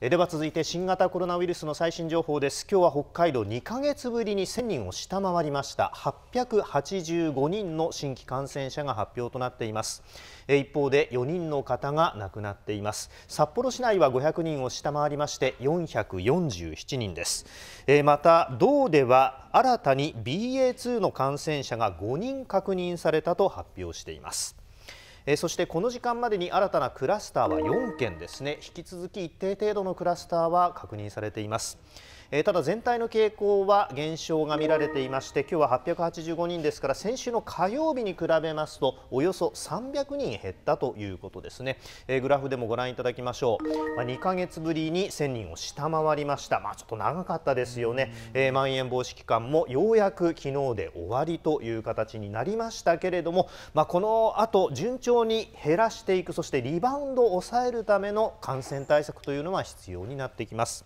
では続いて新型コロナウイルスの最新情報です今日は北海道2ヶ月ぶりに1000人を下回りました885人の新規感染者が発表となっています一方で4人の方が亡くなっています札幌市内は500人を下回りまして447人ですまた道では新たに BA.2 の感染者が5人確認されたと発表していますえそしてこの時間までに新たなクラスターは4件ですね引き続き一定程度のクラスターは確認されています。えー、ただ全体の傾向は減少が見られていまして今日は885人ですから先週の火曜日に比べますとおよそ300人減ったということですね、えー、グラフでもご覧いただきましょう、まあ、2ヶ月ぶりに1000人を下回りましたまあちょっと長かったですよね、えー、まん延防止期間もようやく昨日で終わりという形になりましたけれどもまあこの後順調に減らしていくそしてリバウンドを抑えるための感染対策というのは必要になってきます。